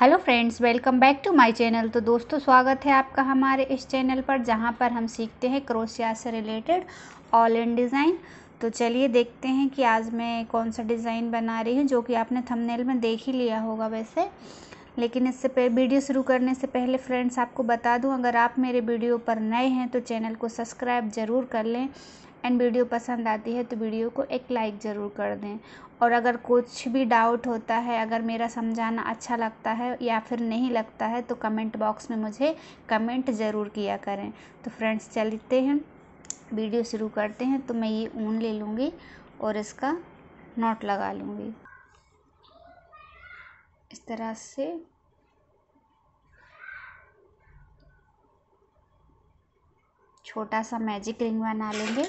hello friends welcome back to my channel तो दोस्तों स्वागत है आपका हमारे इस चैनल पर जहां पर हम सीखते हैं क्रोशिया से रिलेटेड ऑल इन डिज़ाइन तो चलिए देखते हैं कि आज मैं कौन सा डिज़ाइन बना रही हूँ जो कि आपने थंबनेल में देख ही लिया होगा वैसे लेकिन इससे पहले वीडियो शुरू करने से पहले फ्रेंड्स आपको बता दूँ अगर आप मेरे वीडियो पर नए हैं तो चैनल को सब्सक्राइब ज़रूर कर लें एंड वीडियो पसंद आती है तो वीडियो को एक लाइक ज़रूर कर दें और अगर कुछ भी डाउट होता है अगर मेरा समझाना अच्छा लगता है या फिर नहीं लगता है तो कमेंट बॉक्स में मुझे कमेंट ज़रूर किया करें तो फ्रेंड्स चलते हैं वीडियो शुरू करते हैं तो मैं ये ऊन ले लूँगी और इसका नोट लगा लूँगी इस तरह से छोटा सा मैजिक रिंग बना लेंगे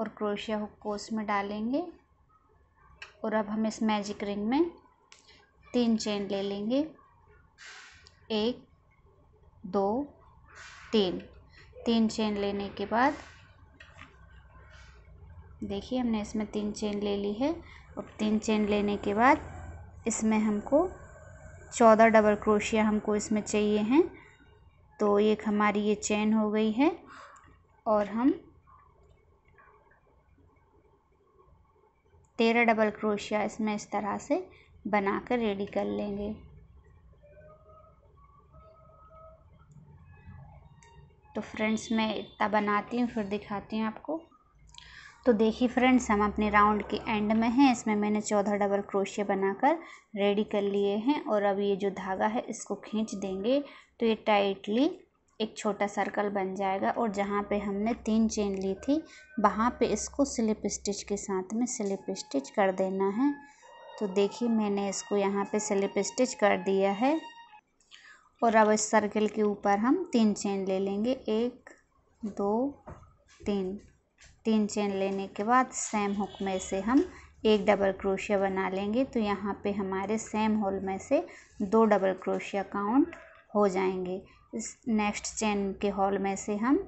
और क्रोशिया हुक को उसमें डालेंगे और अब हम इस मैजिक रिंग में तीन चेन ले लेंगे एक दो तीन तीन चेन लेने के बाद देखिए हमने इसमें तीन चेन ले ली है और तीन चेन लेने के बाद इसमें हमको चौदह डबल क्रोशिया हमको इसमें चाहिए हैं तो एक हमारी ये चेन हो गई है और हम तेरह डबल क्रोशिया इसमें इस तरह से बना कर रेडी कर लेंगे तो फ्रेंड्स मैं इतना बनाती हूँ फिर दिखाती हूँ आपको तो देखिए फ्रेंड्स हम अपने राउंड के एंड में हैं इसमें मैंने चौदह डबल क्रोशिया बनाकर रेडी कर लिए हैं और अब ये जो धागा है इसको खींच देंगे तो ये टाइटली एक छोटा सर्कल बन जाएगा और जहाँ पे हमने तीन चेन ली थी वहाँ पे इसको स्लिप स्टिच के साथ में स्लिप स्टिच कर देना है तो देखिए मैंने इसको यहाँ पे स्लिप स्टिच कर दिया है और अब इस सर्कल के ऊपर हम तीन चेन ले लेंगे एक दो तीन तीन चेन लेने के बाद सेम हुक में से हम एक डबल क्रोशिया बना लेंगे तो यहाँ पे हमारे सेम होल में से दो डबल क्रोशिया काउंट हो जाएंगे इस नेक्स्ट चेन के हॉल में से हम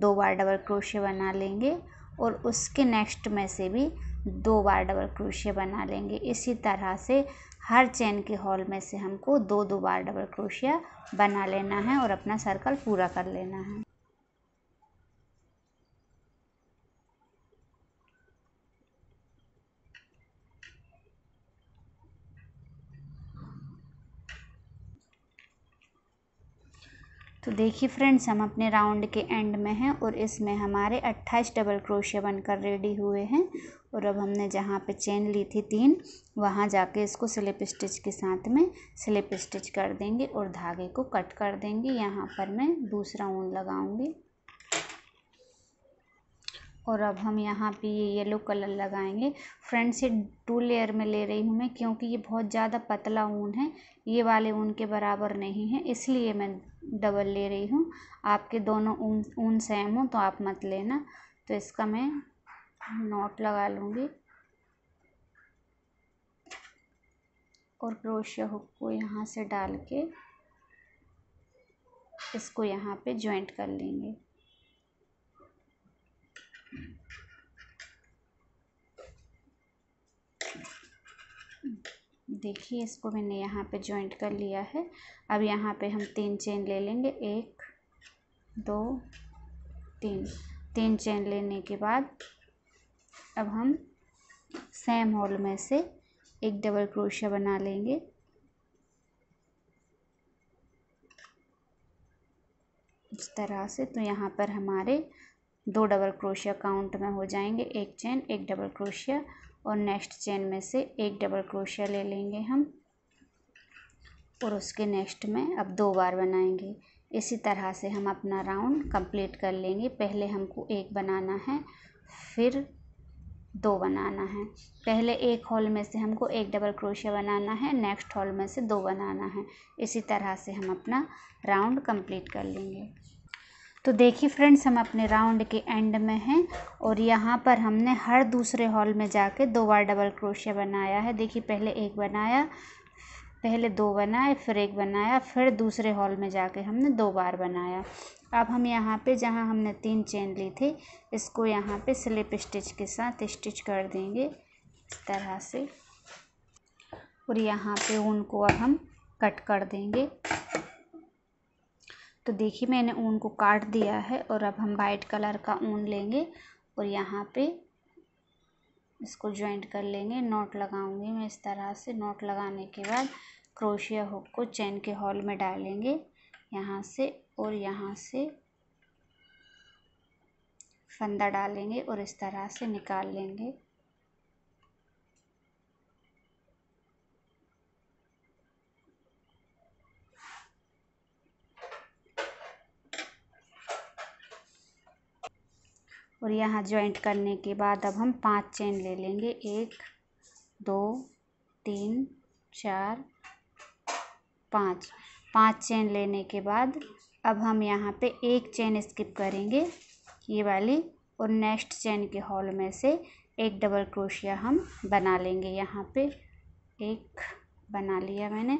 दो बार डबल क्रोशिया बना लेंगे और उसके नेक्स्ट में से भी दो बार डबल क्रोशिया बना लेंगे इसी तरह से हर चेन के हॉल में से हमको दो दो बार डबल क्रोशिया बना लेना है और अपना सर्कल पूरा कर लेना है तो देखिए फ्रेंड्स हम अपने राउंड के एंड में हैं और इसमें हमारे अट्ठाईस डबल क्रोशिया बनकर रेडी हुए हैं और अब हमने जहाँ पे चेन ली थी तीन वहाँ जाके इसको स्लिप स्टिच के साथ में स्लिप स्टिच कर देंगे और धागे को कट कर देंगे यहाँ पर मैं दूसरा ऊन लगाऊंगी और अब हम यहाँ पे ये येलो कलर लगाएंगे फ्रंट से टू लेयर में ले रही हूँ मैं क्योंकि ये बहुत ज़्यादा पतला ऊन है ये वाले ऊन के बराबर नहीं है इसलिए मैं डबल ले रही हूँ आपके दोनों ऊन ऊन सेम हो तो आप मत लेना तो इसका मैं नोट लगा लूँगी और क्रोशिया हुक को यहाँ से डाल के इसको यहाँ पे जॉइंट कर लेंगे देखिए इसको मैंने यहाँ पे जॉइंट कर लिया है अब यहाँ पे हम तीन चेन ले लेंगे एक दो तीन तीन चेन लेने के बाद अब हम सेम होल में से एक डबल क्रोशिया बना लेंगे इस तरह से तो यहाँ पर हमारे दो डबल क्रोशिया काउंट में हो जाएंगे एक चेन एक डबल क्रोशिया और नेक्स्ट चेन में से एक डबल क्रोशिया ले लेंगे हम और उसके नेक्स्ट में अब दो बार बनाएंगे इसी तरह से हम अपना राउंड कंप्लीट कर लेंगे पहले हमको एक बनाना है फिर दो बनाना है पहले एक हॉल में से हमको एक डबल क्रोशिया बनाना है नेक्स्ट हॉल में से दो बनाना है इसी तरह से हम अपना राउंड कंप्लीट कर लेंगे तो देखिए फ्रेंड्स हम अपने राउंड के एंड में हैं और यहाँ पर हमने हर दूसरे हॉल में जाके दो बार डबल क्रोशिया बनाया है देखिए पहले एक बनाया पहले दो बनाए फिर एक बनाया फिर दूसरे हॉल में जाके हमने दो बार बनाया अब हम यहाँ पे जहाँ हमने तीन चेन ली थी इसको यहाँ पे स्लिप स्टिच के साथ स्टिच कर देंगे इस तरह से और यहाँ पे उनको अब हम कट कर देंगे तो देखिए मैंने ऊन को काट दिया है और अब हम वाइट कलर का ऊन लेंगे और यहाँ पे इसको ज्वाइंट कर लेंगे नॉट लगाऊंगी मैं इस तरह से नॉट लगाने के बाद क्रोशिया हुक को चैन के हॉल में डालेंगे यहाँ से और यहाँ से फंदा डालेंगे और इस तरह से निकाल लेंगे और यहाँ ज्वाइंट करने के बाद अब हम पांच चेन ले लेंगे एक दो तीन चार पाँच पांच चेन लेने के बाद अब हम यहाँ पे एक चेन स्किप करेंगे ये वाली और नेक्स्ट चेन के हॉल में से एक डबल क्रोशिया हम बना लेंगे यहाँ पे एक बना लिया मैंने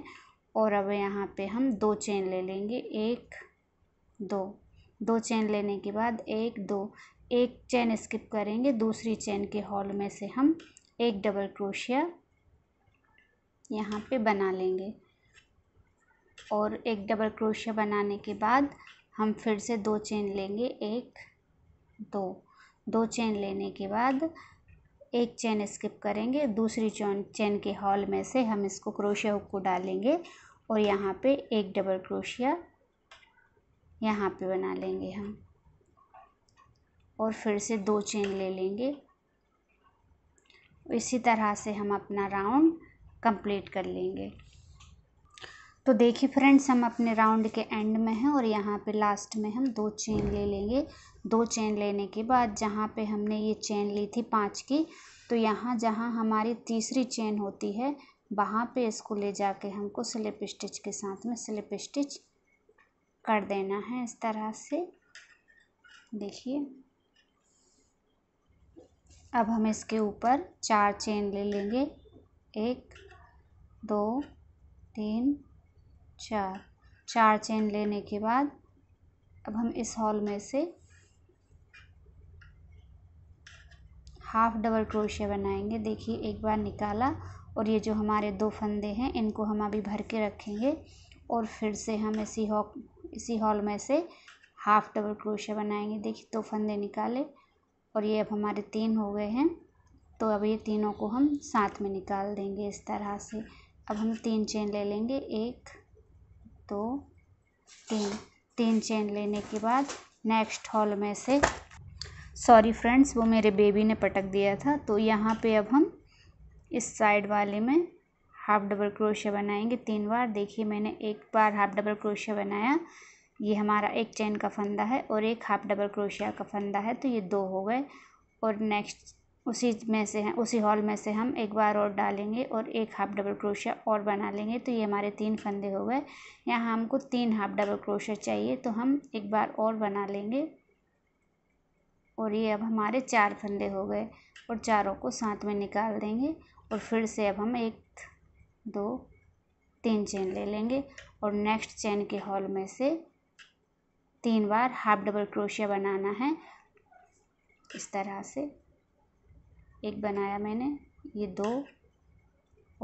और अब यहाँ पे हम दो चेन ले लेंगे एक दो दो चेन लेने के बाद एक दो एक चैन स्किप करेंगे दूसरी चैन के हॉल में से हम एक डबल क्रोशिया यहाँ पे बना लेंगे और एक डबल क्रोशिया बनाने के बाद हम फिर से दो चेन लेंगे एक दो दो चेन लेने के बाद एक चेन स्किप करेंगे दूसरी चौन चेन के हॉल में से हम इसको क्रोशिया हुक को डालेंगे और यहाँ पे एक डबल क्रोशिया यहाँ पे बना लेंगे हम और फिर से दो चेन ले लेंगे इसी तरह से हम अपना राउंड कंप्लीट कर लेंगे तो देखिए फ्रेंड्स हम अपने राउंड के एंड में हैं और यहाँ पे लास्ट में हम दो चेन ले लेंगे दो चेन लेने के बाद जहाँ पे हमने ये चेन ली थी पाँच की तो यहाँ जहाँ हमारी तीसरी चेन होती है वहाँ पे इसको ले जाके हमको स्लिप स्टिच के साथ में स्लिप स्टिच कर देना है इस तरह से देखिए अब हम इसके ऊपर चार चेन ले लेंगे एक दो तीन चार चार चेन लेने के बाद अब हम इस हॉल में से हाफ डबल क्रोशिया बनाएंगे देखिए एक बार निकाला और ये जो हमारे दो फंदे हैं इनको हम अभी भर के रखेंगे और फिर से हम इसी हॉक इसी हॉल में से हाफ डबल क्रोशिया बनाएंगे देखिए दो फंदे निकाले और ये अब हमारे तीन हो गए हैं तो अब ये तीनों को हम साथ में निकाल देंगे इस तरह से अब हम तीन चेन ले लेंगे एक दो तीन तीन चेन लेने के बाद नेक्स्ट हॉल में से सॉरी फ्रेंड्स वो मेरे बेबी ने पटक दिया था तो यहाँ पे अब हम इस साइड वाले में हाफ डबल क्रोशिया बनाएंगे तीन बार देखिए मैंने एक बार हाफ डबल क्रोशिया बनाया ये हमारा एक चैन का फंदा है और एक हाफ डबल क्रोशिया का फंदा है तो ये दो हो गए और नेक्स्ट उसी में से हैं उसी हॉल में से हम एक बार और डालेंगे और एक हाफ डबल क्रोशिया और बना लेंगे तो ये हमारे तीन फंदे हो गए यहाँ हमको तीन हाफ डबल क्रोशिया चाहिए तो हम एक बार और बना लेंगे और ये अब हमारे चार फंदे हो गए और चारों को साथ में निकाल देंगे और फिर से अब हम एक दो तीन चेन ले लेंगे और नेक्स्ट चेन के हॉल में से तीन बार हाफ डबल क्रोशिया बनाना है इस तरह से एक बनाया मैंने ये दो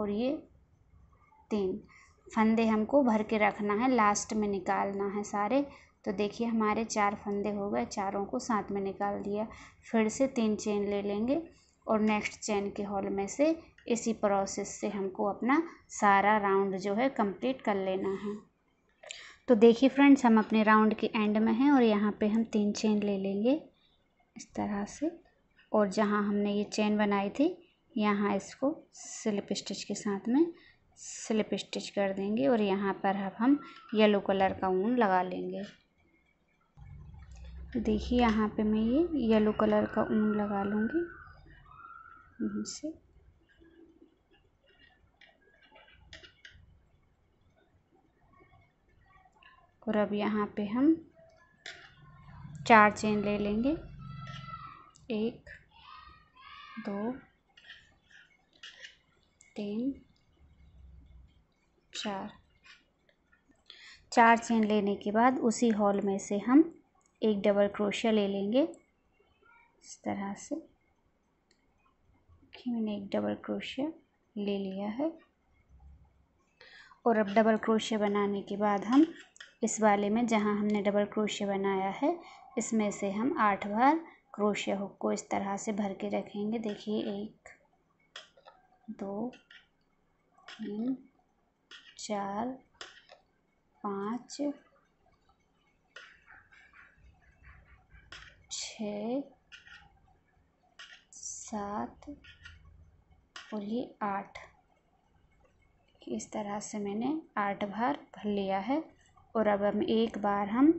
और ये तीन फंदे हमको भर के रखना है लास्ट में निकालना है सारे तो देखिए हमारे चार फंदे हो गए चारों को साथ में निकाल दिया फिर से तीन चेन ले लेंगे और नेक्स्ट चेन के हॉल में से इसी प्रोसेस से हमको अपना सारा राउंड जो है कंप्लीट कर लेना है तो देखिए फ्रेंड्स हम अपने राउंड के एंड में हैं और यहाँ पे हम तीन चेन ले लेंगे इस तरह से और जहाँ हमने ये चेन बनाई थी यहाँ इसको स्लिप स्टिच के साथ में स्लिप स्टिच कर देंगे और यहाँ पर अब हम येलो कलर का ऊन लगा लेंगे तो देखिए यहाँ पे मैं ये येलो कलर का ऊन लगा लूँगी से और अब यहाँ पे हम चार चेन ले लेंगे एक दो तीन चार चार चेन लेने के बाद उसी हॉल में से हम एक डबल क्रोशिया ले लेंगे इस तरह से देखिए मैंने एक डबल क्रोशिया ले लिया है और अब डबल क्रोशिया बनाने के बाद हम इस वाले में जहाँ हमने डबल क्रोशिया बनाया है इसमें से हम आठ बार क्रोशिया हुक को इस तरह से भर के रखेंगे देखिए एक दो तीन चार पाँच छ सात बोलिए आठ इस तरह से मैंने आठ बार भर लिया है और अब हम एक बार हम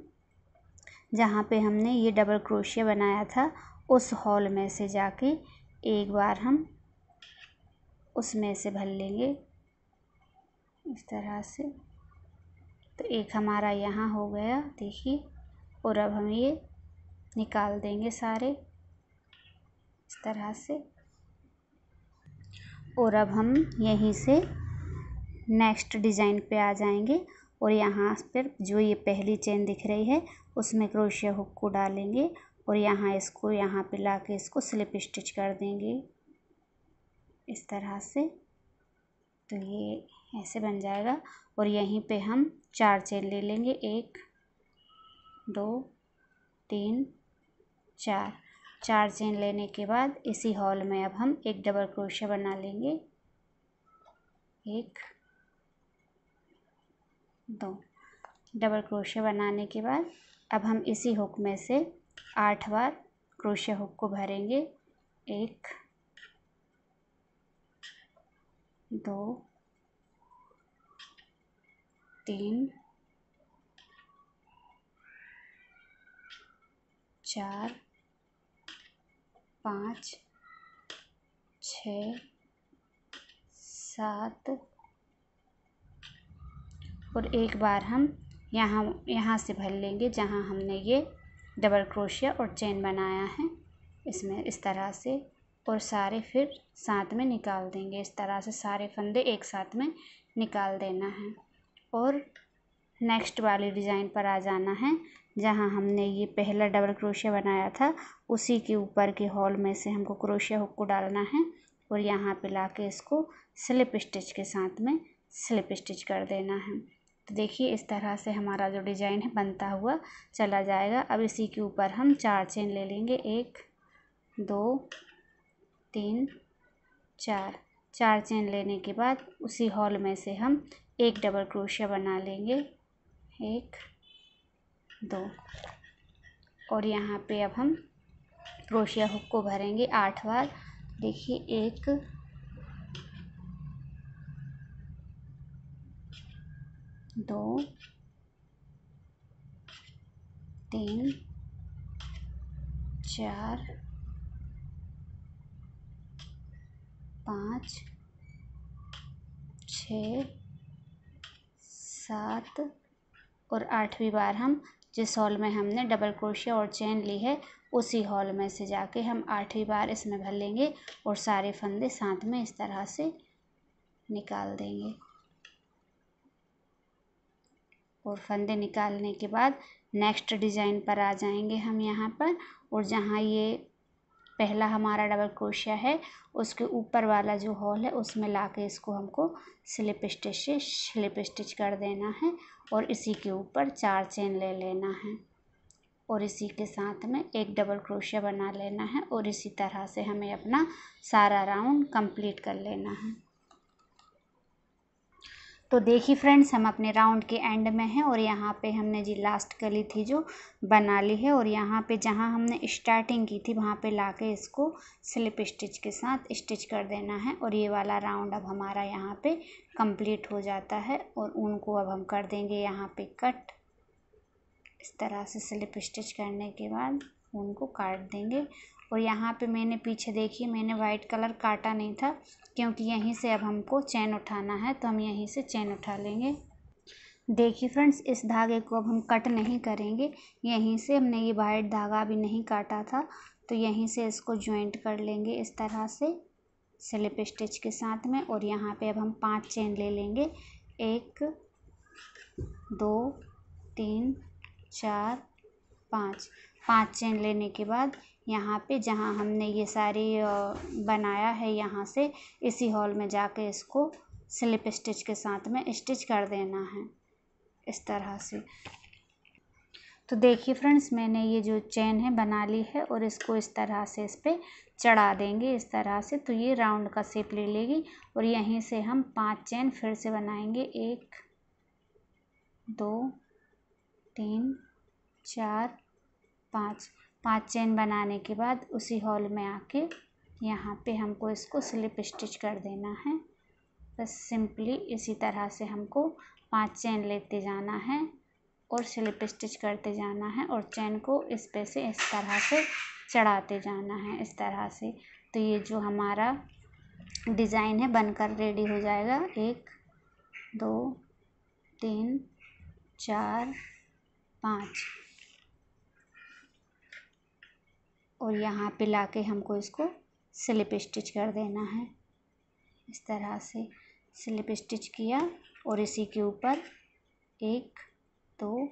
जहाँ पे हमने ये डबल क्रोशिया बनाया था उस हॉल में से जाके एक बार हम उसमें से भर लेंगे इस तरह से तो एक हमारा यहाँ हो गया देखिए और अब हम ये निकाल देंगे सारे इस तरह से और अब हम यहीं से नेक्स्ट डिज़ाइन पे आ जाएंगे और यहाँ पर जो ये पहली चेन दिख रही है उसमें क्रोशिया हुक को डालेंगे और यहाँ इसको यहाँ पे ला के इसको स्लिप स्टिच कर देंगे इस तरह से तो ये ऐसे बन जाएगा और यहीं पे हम चार चेन ले लेंगे एक दो तीन चार चार चेन लेने के बाद इसी हॉल में अब हम एक डबल क्रोशिया बना लेंगे एक दो डबल क्रोशिया बनाने के बाद अब हम इसी हुक में से आठ बार क्रोशिया हुक को भरेंगे एक दो तीन चार पाँच छ सात और एक बार हम यहाँ यहाँ से भर लेंगे जहाँ हमने ये डबल क्रोशिया और चेन बनाया है इसमें इस तरह से और सारे फिर साथ में निकाल देंगे इस तरह से सारे फंदे एक साथ में निकाल देना है और नेक्स्ट वाली डिज़ाइन पर आ जाना है जहाँ हमने ये पहला डबल क्रोशिया बनाया था उसी के ऊपर के हॉल में से हमको क्रोशिया हुक को डालना है और यहाँ पे लाके इसको स्लिप स्टिच के साथ में स्लिप स्टिच कर देना है तो देखिए इस तरह से हमारा जो डिजाइन है बनता हुआ चला जाएगा अब इसी के ऊपर हम चार चेन ले लेंगे एक दो तीन चार चार चेन लेने के बाद उसी हॉल में से हम एक डबल क्रोशिया बना लेंगे एक दो और यहाँ पे अब हम क्रोशिया हुक को भरेंगे आठ बार देखिए एक दो तीन चार पाँच छ सात और आठवीं बार हम जिस हॉल में हमने डबल क्रोशिया और चेन ली है उसी हॉल में से जाके हम आठवीं बार इसमें भर लेंगे और सारे फंदे साथ में इस तरह से निकाल देंगे और फंदे निकालने के बाद नेक्स्ट डिज़ाइन पर आ जाएंगे हम यहाँ पर और जहाँ ये पहला हमारा डबल क्रोशिया है उसके ऊपर वाला जो हॉल है उसमें ला के इसको हमको स्लिप स्टिच से स्लिप स्टिच कर देना है और इसी के ऊपर चार चेन ले लेना है और इसी के साथ में एक डबल क्रोशिया बना लेना है और इसी तरह से हमें अपना सारा राउंड कंप्लीट कर लेना है तो देखिए फ्रेंड्स हम अपने राउंड के एंड में हैं और यहाँ पे हमने जी लास्ट कली थी जो बना ली है और यहाँ पे जहाँ हमने स्टार्टिंग की थी वहाँ पे लाके इसको स्लिप स्टिच के साथ स्टिच कर देना है और ये वाला राउंड अब हमारा यहाँ पे कंप्लीट हो जाता है और ऊन को अब हम कर देंगे यहाँ पे कट इस तरह से स्लिप स्टिच करने के बाद फ़ोन को काट देंगे और यहाँ पे मैंने पीछे देखिए मैंने वाइट कलर काटा नहीं था क्योंकि यहीं से अब हमको चैन उठाना है तो हम यहीं से चैन उठा लेंगे देखिए फ्रेंड्स इस धागे को अब हम कट नहीं करेंगे यहीं से हमने ये वाइट धागा भी नहीं काटा था तो यहीं से इसको ज्वाइंट कर लेंगे इस तरह से स्लिप स्टिच के साथ में और यहाँ पे अब हम पांच चेन ले लेंगे एक दो तीन चार पाँच पाँच चैन लेने के बाद यहाँ पे जहाँ हमने ये सारी बनाया है यहाँ से इसी हॉल में जाके इसको स्लिप स्टिच के साथ में स्टिच कर देना है इस तरह से तो देखिए फ्रेंड्स मैंने ये जो चेन है बना ली है और इसको इस तरह से इस पर चढ़ा देंगे इस तरह से तो ये राउंड का सेप ले लेगी और यहीं से हम पांच चेन फिर से बनाएंगे एक दो तीन चार पाँच पाँच चेन बनाने के बाद उसी हॉल में आके यहाँ पे हमको इसको स्लिप स्टिच कर देना है बस सिंपली इसी तरह से हमको पाँच चेन लेते जाना है और स्लिप स्टिच करते जाना है और चेन को इस पे से इस तरह से चढ़ाते जाना है इस तरह से तो ये जो हमारा डिज़ाइन है बनकर रेडी हो जाएगा एक दो तीन चार पाँच और यहाँ पे लाके हमको इसको स्लिप स्टिच कर देना है इस तरह से स्लिप स्टिच किया और इसी के ऊपर एक दो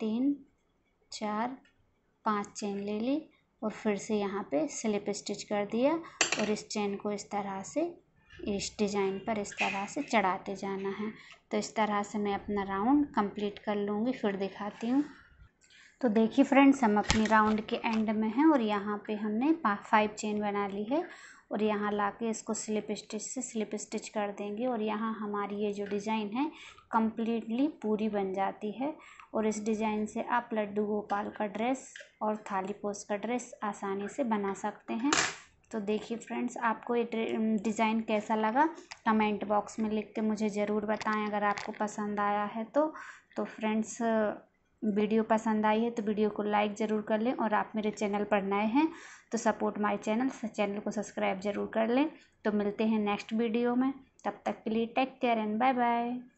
तीन चार पांच चेन ले ली और फिर से यहाँ पे स्लिप स्टिच कर दिया और इस चेन को इस तरह से इस डिज़ाइन पर इस तरह से चढ़ाते जाना है तो इस तरह से मैं अपना राउंड कंप्लीट कर लूँगी फिर दिखाती हूँ तो देखिए फ्रेंड्स हम अपनी राउंड के एंड में हैं और यहाँ पे हमने फाइव चेन बना ली है और यहाँ ला के इसको स्लिप स्टिच से स्लिप स्टिच कर देंगे और यहाँ हमारी ये जो डिज़ाइन है कम्प्लीटली पूरी बन जाती है और इस डिज़ाइन से आप लड्डू गोपाल का ड्रेस और थाली पोस का ड्रेस आसानी से बना सकते हैं तो देखिए फ्रेंड्स आपको ये डिज़ाइन कैसा लगा कमेंट बॉक्स में लिख के मुझे ज़रूर बताएं अगर आपको पसंद आया है तो तो फ्रेंड्स वीडियो पसंद आई है तो वीडियो को लाइक ज़रूर कर लें और आप मेरे चैनल पर नए हैं तो सपोर्ट माय चैनल चैनल को सब्सक्राइब ज़रूर कर लें तो मिलते हैं नेक्स्ट वीडियो में तब तक के लिए take care and bye bye